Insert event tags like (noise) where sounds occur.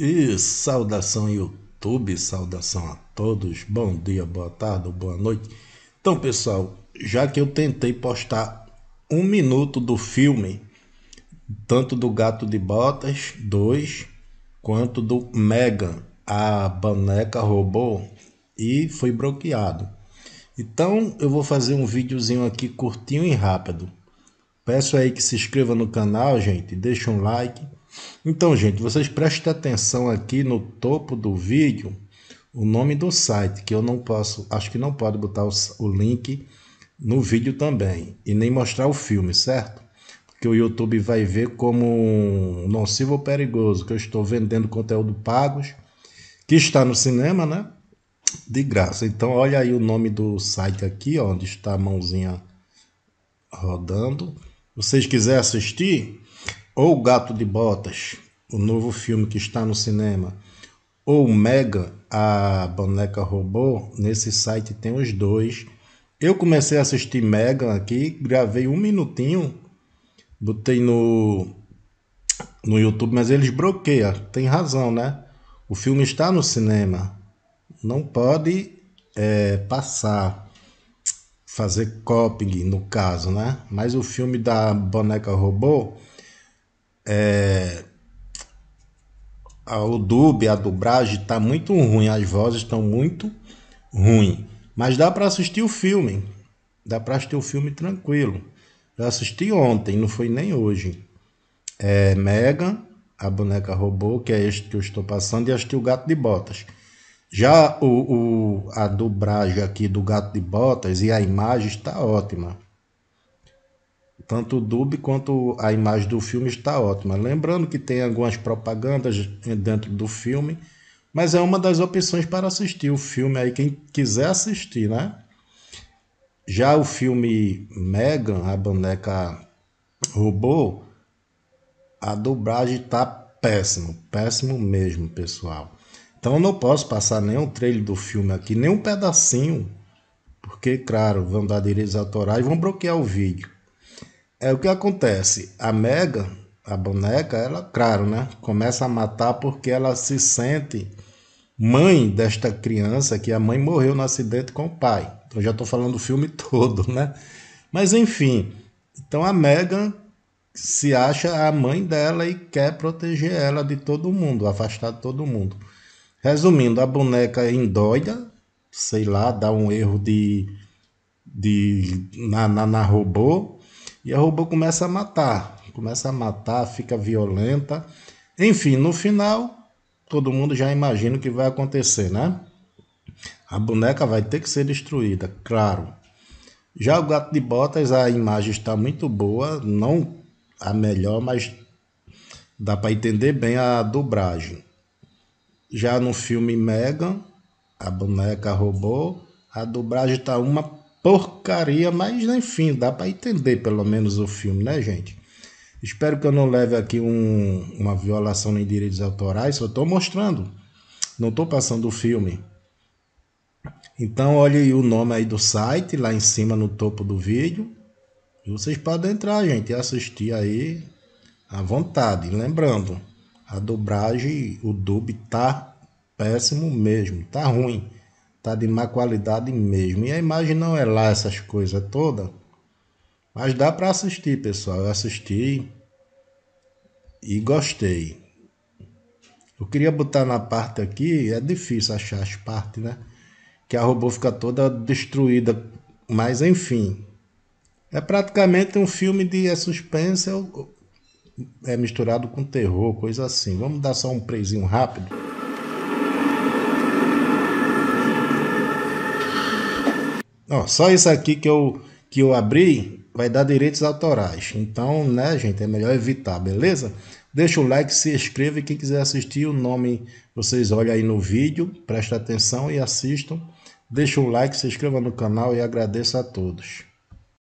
E saudação YouTube, saudação a todos. Bom dia, boa tarde, boa noite. Então, pessoal, já que eu tentei postar um minuto do filme, tanto do Gato de Botas 2, quanto do Megan, a boneca robô, e foi bloqueado. Então, eu vou fazer um videozinho aqui curtinho e rápido. Peço aí que se inscreva no canal, gente, deixa um like então, gente, vocês prestem atenção aqui no topo do vídeo, o nome do site, que eu não posso, acho que não pode botar o, o link no vídeo também, e nem mostrar o filme, certo? Porque o YouTube vai ver como nocivo ou perigoso, que eu estou vendendo conteúdo pagos, que está no cinema, né? de graça. Então olha aí o nome do site aqui, ó, onde está a mãozinha rodando. Vocês quiserem assistir, ou Gato de Botas, o novo filme que está no cinema, ou Mega, a boneca robô, nesse site tem os dois. Eu comecei a assistir Mega aqui, gravei um minutinho, botei no, no YouTube, mas eles bloqueiam, tem razão, né? O filme está no cinema, não pode é, passar, fazer copying no caso, né? Mas o filme da boneca robô é, o dub, a dublagem está muito ruim, as vozes estão muito ruim, mas dá para assistir o filme. Dá para assistir o filme tranquilo. Eu assisti ontem, não foi nem hoje. É Mega, a boneca robô, que é este que eu estou passando, e assisti o Gato de Botas. Já o, o a dublagem aqui do Gato de Botas e a imagem está ótima tanto o dub quanto a imagem do filme está ótima. Lembrando que tem algumas propagandas dentro do filme, mas é uma das opções para assistir o filme aí quem quiser assistir, né? Já o filme Megan, a boneca robô, a dublagem está péssimo, péssimo mesmo, pessoal. Então eu não posso passar nenhum trailer do filme aqui, nem um pedacinho, porque claro, vão dar direitos autorais e vão bloquear o vídeo. É o que acontece. A Mega, a boneca, ela, claro, né? Começa a matar porque ela se sente mãe desta criança, que a mãe morreu no acidente com o pai. Então já estou falando do filme (laughs) todo, né? Mas enfim. Então a Megan se acha a mãe dela e quer proteger ela de todo mundo, afastar de todo mundo. Resumindo, a boneca endoida, sei lá, dá um erro de, de na, na, na robô, e a robô começa a matar, começa a matar, fica violenta. Enfim, no final, todo mundo já imagina o que vai acontecer, né? A boneca vai ter que ser destruída, claro. Já o gato de botas, a imagem está muito boa, não a melhor, mas dá para entender bem a dublagem. Já no filme Megan, a boneca robô, a dublagem está uma porcaria, mas enfim, dá para entender pelo menos o filme, né, gente? Espero que eu não leve aqui um, uma violação de direitos autorais, só estou mostrando, não estou passando o filme. Então, olhe o nome aí do site, lá em cima no topo do vídeo. E vocês podem entrar, gente, e assistir aí à vontade. Lembrando, a dobragem, o dub tá péssimo mesmo, tá ruim. Tá de má qualidade mesmo. E a imagem não é lá essas coisas todas. Mas dá para assistir, pessoal. Eu assisti e gostei. Eu queria botar na parte aqui, é difícil achar as partes, né? Que a robô fica toda destruída, mas enfim. É praticamente um filme de é, suspense, é, é misturado com terror, coisa assim. Vamos dar só um prezinho rápido. Ó, só isso aqui que eu, que eu abri vai dar direitos autorais. Então, né, gente, é melhor evitar, beleza? Deixa o like, se inscreva e quem quiser assistir o nome, vocês olham aí no vídeo, presta atenção e assistam. Deixa o like, se inscreva no canal e agradeço a todos.